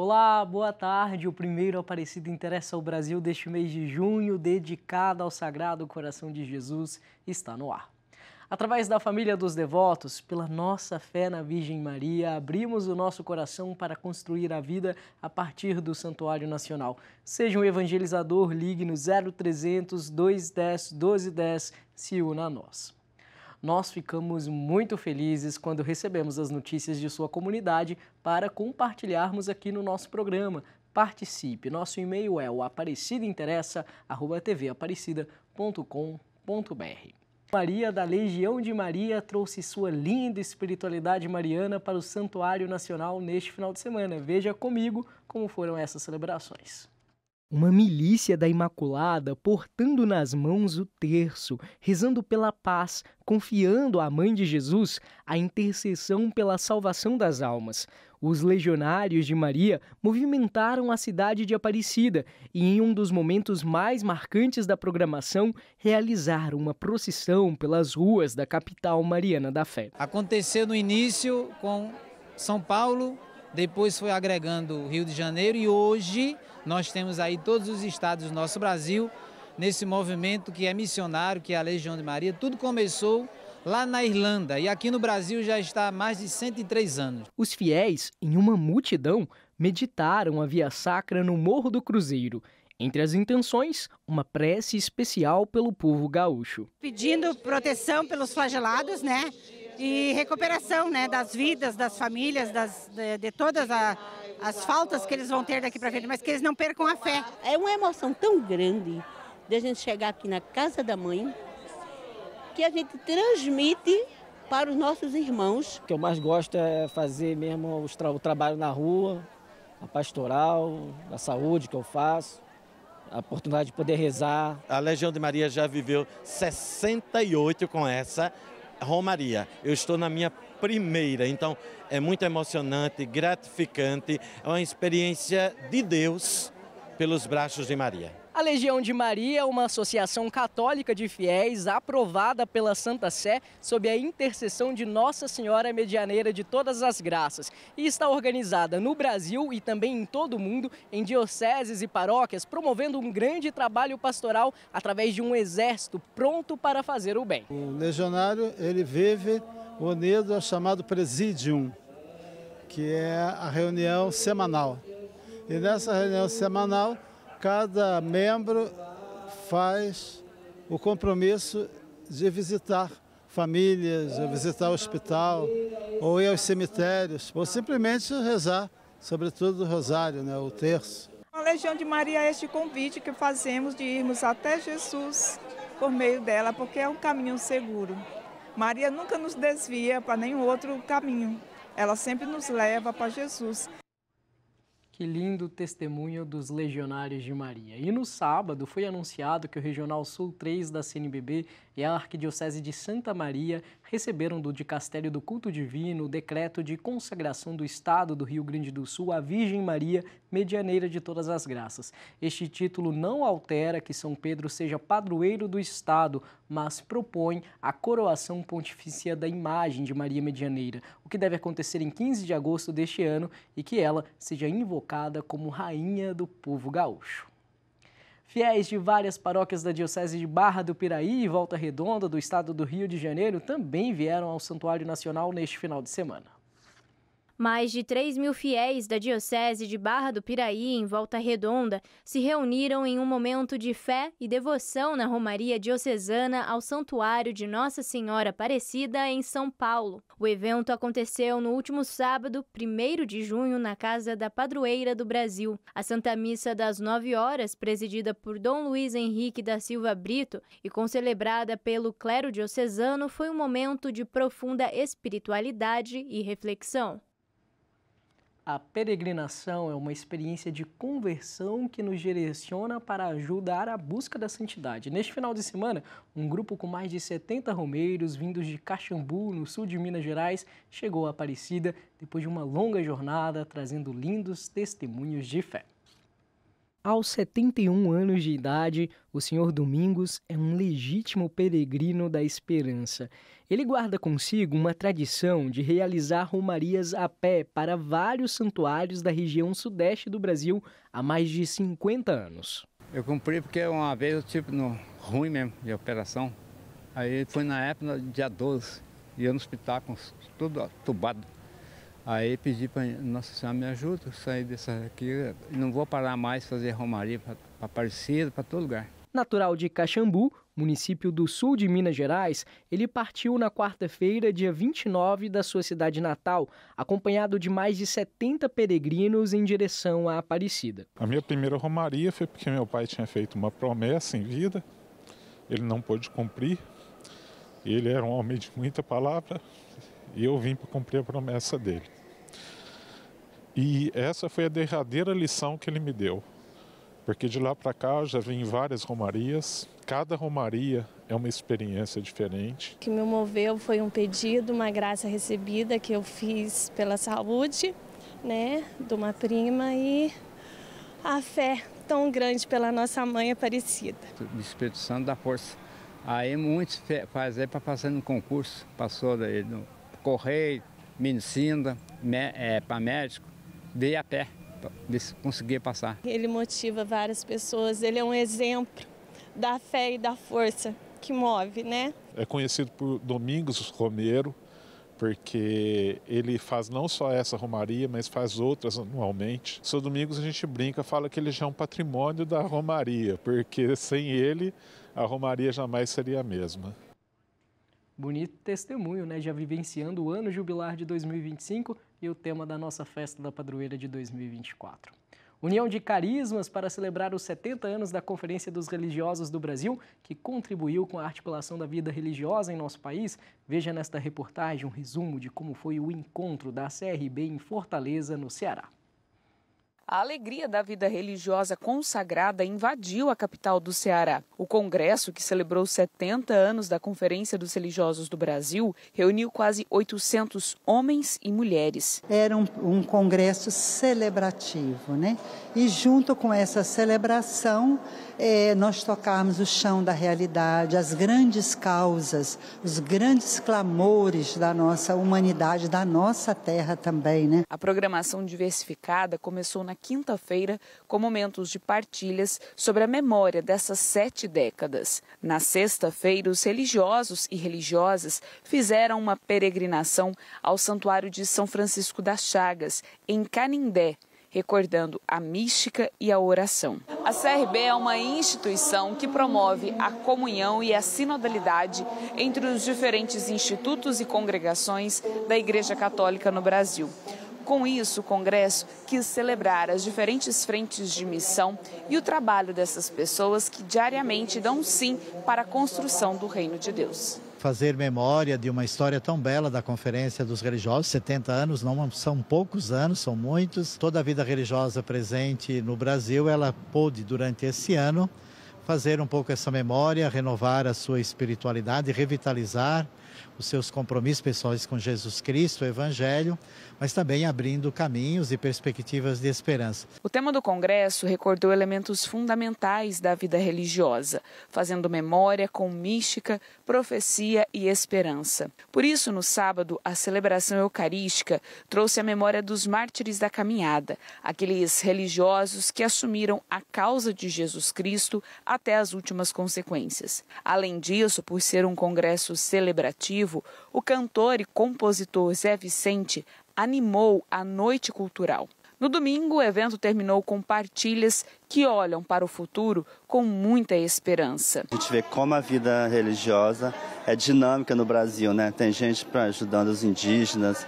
Olá, boa tarde. O primeiro Aparecido Interessa ao Brasil deste mês de junho, dedicado ao Sagrado Coração de Jesus, está no ar. Através da família dos devotos, pela nossa fé na Virgem Maria, abrimos o nosso coração para construir a vida a partir do Santuário Nacional. Seja um evangelizador, ligue no 0300 210 1210, se una a nós. Nós ficamos muito felizes quando recebemos as notícias de sua comunidade para compartilharmos aqui no nosso programa. Participe. Nosso e-mail é o aparecidainteressa@tvaparecida.com.br. Maria da Legião de Maria trouxe sua linda espiritualidade mariana para o Santuário Nacional neste final de semana. Veja comigo como foram essas celebrações. Uma milícia da Imaculada portando nas mãos o terço, rezando pela paz, confiando à Mãe de Jesus a intercessão pela salvação das almas. Os legionários de Maria movimentaram a cidade de Aparecida e, em um dos momentos mais marcantes da programação, realizaram uma procissão pelas ruas da capital mariana da fé. Aconteceu no início com São Paulo, depois foi agregando o Rio de Janeiro e hoje nós temos aí todos os estados do nosso Brasil nesse movimento que é missionário, que é a Legião de Maria. Tudo começou lá na Irlanda e aqui no Brasil já está há mais de 103 anos. Os fiéis, em uma multidão, meditaram a Via Sacra no Morro do Cruzeiro. Entre as intenções, uma prece especial pelo povo gaúcho. Pedindo proteção pelos flagelados, né? e recuperação né, das vidas, das famílias, das, de, de todas a, as faltas que eles vão ter daqui para frente, mas que eles não percam a fé. É uma emoção tão grande de a gente chegar aqui na casa da mãe que a gente transmite para os nossos irmãos. O que eu mais gosto é fazer mesmo tra o trabalho na rua, a pastoral, a saúde que eu faço, a oportunidade de poder rezar. A Legião de Maria já viveu 68 com essa Romaria. Eu estou na minha primeira, então é muito emocionante, gratificante, é uma experiência de Deus pelos braços de Maria. A Legião de Maria é uma associação católica de fiéis aprovada pela Santa Sé sob a intercessão de Nossa Senhora Medianeira de Todas as Graças e está organizada no Brasil e também em todo o mundo em dioceses e paróquias, promovendo um grande trabalho pastoral através de um exército pronto para fazer o bem. O legionário ele vive o unido é chamado presidium, que é a reunião semanal. E nessa reunião semanal cada membro faz o compromisso de visitar famílias, de visitar o hospital, ou ir aos cemitérios, ou simplesmente rezar, sobretudo o rosário, né, o terço. A Legião de Maria é este convite que fazemos de irmos até Jesus por meio dela, porque é um caminho seguro. Maria nunca nos desvia para nenhum outro caminho. Ela sempre nos leva para Jesus. Que lindo testemunho dos Legionários de Maria. E no sábado foi anunciado que o Regional Sul 3 da CNBB e a Arquidiocese de Santa Maria receberam do Dicastério do Culto Divino o decreto de consagração do Estado do Rio Grande do Sul à Virgem Maria, medianeira de todas as graças. Este título não altera que São Pedro seja padroeiro do Estado, mas propõe a coroação pontifícia da imagem de Maria Medianeira, o que deve acontecer em 15 de agosto deste ano e que ela seja invocada como Rainha do Povo Gaúcho. Fiéis de várias paróquias da Diocese de Barra do Piraí e Volta Redonda do estado do Rio de Janeiro também vieram ao Santuário Nacional neste final de semana. Mais de 3 mil fiéis da Diocese de Barra do Piraí, em Volta Redonda, se reuniram em um momento de fé e devoção na Romaria Diocesana ao Santuário de Nossa Senhora Aparecida, em São Paulo. O evento aconteceu no último sábado, 1 de junho, na Casa da Padroeira do Brasil. A Santa Missa das 9 horas, presidida por Dom Luiz Henrique da Silva Brito e concelebrada pelo clero diocesano, foi um momento de profunda espiritualidade e reflexão. A peregrinação é uma experiência de conversão que nos direciona para ajudar a busca da santidade. Neste final de semana, um grupo com mais de 70 romeiros vindos de Caxambu, no sul de Minas Gerais, chegou a Aparecida depois de uma longa jornada, trazendo lindos testemunhos de fé. Aos 71 anos de idade, o senhor Domingos é um legítimo peregrino da esperança. Ele guarda consigo uma tradição de realizar romarias a pé para vários santuários da região sudeste do Brasil há mais de 50 anos. Eu cumpri porque uma vez eu tive no ruim mesmo de operação. Aí foi na época, dia 12, e eu no hospital com tudo tubado Aí pedi para Nossa Senhora me ajuda, sair dessa aqui, não vou parar mais fazer romaria para Aparecida, para todo lugar. Natural de Caxambu, município do sul de Minas Gerais, ele partiu na quarta-feira, dia 29, da sua cidade natal, acompanhado de mais de 70 peregrinos em direção à Aparecida. A minha primeira romaria foi porque meu pai tinha feito uma promessa em vida, ele não pôde cumprir, ele era um homem de muita palavra e eu vim para cumprir a promessa dele. E essa foi a derradeira lição que ele me deu. Porque de lá para cá eu já vim em várias romarias, cada romaria é uma experiência diferente. O que me moveu foi um pedido, uma graça recebida que eu fiz pela saúde, né, de uma prima e a fé tão grande pela nossa mãe Aparecida. O Espírito Santo dá força. Aí muitos fazem é para passar no concurso, passou daí no Correio, Medicina, é, para médico, dei a pé, conseguir passar. Ele motiva várias pessoas, ele é um exemplo da fé e da força que move, né? É conhecido por Domingos Romero, porque ele faz não só essa romaria, mas faz outras anualmente. São Domingos a gente brinca, fala que ele já é um patrimônio da romaria, porque sem ele a romaria jamais seria a mesma. Bonito testemunho, né? Já vivenciando o ano jubilar de 2025, e o tema da nossa festa da padroeira de 2024. União de carismas para celebrar os 70 anos da Conferência dos Religiosos do Brasil, que contribuiu com a articulação da vida religiosa em nosso país. Veja nesta reportagem um resumo de como foi o encontro da CRB em Fortaleza, no Ceará. A alegria da vida religiosa consagrada invadiu a capital do Ceará. O Congresso, que celebrou 70 anos da Conferência dos Religiosos do Brasil, reuniu quase 800 homens e mulheres. Era um, um congresso celebrativo, né? E junto com essa celebração, é, nós tocarmos o chão da realidade, as grandes causas, os grandes clamores da nossa humanidade, da nossa terra também, né? A programação diversificada começou na quinta-feira com momentos de partilhas sobre a memória dessas sete décadas. Na sexta-feira, os religiosos e religiosas fizeram uma peregrinação ao Santuário de São Francisco das Chagas, em Canindé, recordando a mística e a oração. A CRB é uma instituição que promove a comunhão e a sinodalidade entre os diferentes institutos e congregações da Igreja Católica no Brasil. Com isso, o Congresso quis celebrar as diferentes frentes de missão e o trabalho dessas pessoas que diariamente dão sim para a construção do Reino de Deus fazer memória de uma história tão bela da Conferência dos Religiosos. 70 anos não são poucos anos, são muitos. Toda a vida religiosa presente no Brasil, ela pôde, durante esse ano, fazer um pouco essa memória, renovar a sua espiritualidade, revitalizar os seus compromissos pessoais com Jesus Cristo, o Evangelho, mas também abrindo caminhos e perspectivas de esperança. O tema do congresso recordou elementos fundamentais da vida religiosa, fazendo memória com mística, profecia e esperança. Por isso, no sábado, a celebração eucarística trouxe a memória dos mártires da caminhada, aqueles religiosos que assumiram a causa de Jesus Cristo até as últimas consequências. Além disso, por ser um congresso celebrativo, o cantor e compositor Zé Vicente animou a noite cultural. No domingo, o evento terminou com partilhas que olham para o futuro com muita esperança. A gente vê como a vida religiosa é dinâmica no Brasil, né? Tem gente para ajudando os indígenas,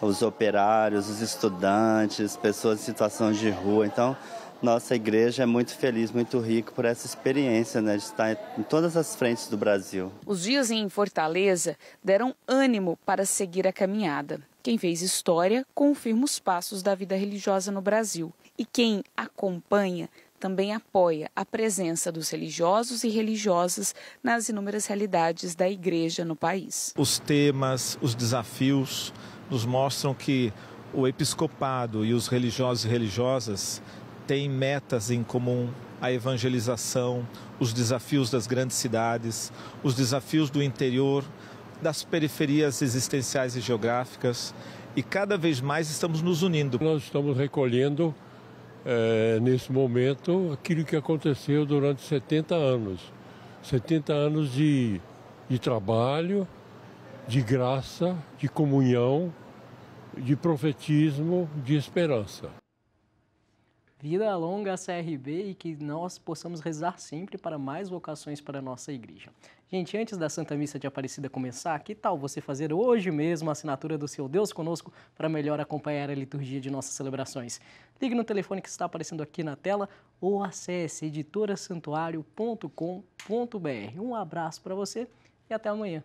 os operários, os estudantes, pessoas em situação de rua. Então, nossa igreja é muito feliz, muito rica por essa experiência né, de estar em todas as frentes do Brasil. Os dias em Fortaleza deram ânimo para seguir a caminhada. Quem fez história confirma os passos da vida religiosa no Brasil. E quem acompanha também apoia a presença dos religiosos e religiosas nas inúmeras realidades da igreja no país. Os temas, os desafios nos mostram que o episcopado e os religiosos e religiosas têm metas em comum, a evangelização, os desafios das grandes cidades, os desafios do interior, das periferias existenciais e geográficas, e cada vez mais estamos nos unindo. Nós estamos recolhendo, é, nesse momento, aquilo que aconteceu durante 70 anos 70 anos de, de trabalho, de graça, de comunhão, de profetismo, de esperança. Vida longa CRB e que nós possamos rezar sempre para mais vocações para a nossa igreja. Gente, antes da Santa Missa de Aparecida começar, que tal você fazer hoje mesmo a assinatura do seu Deus Conosco para melhor acompanhar a liturgia de nossas celebrações? Ligue no telefone que está aparecendo aqui na tela ou acesse editorasantuário.com.br. Um abraço para você e até amanhã.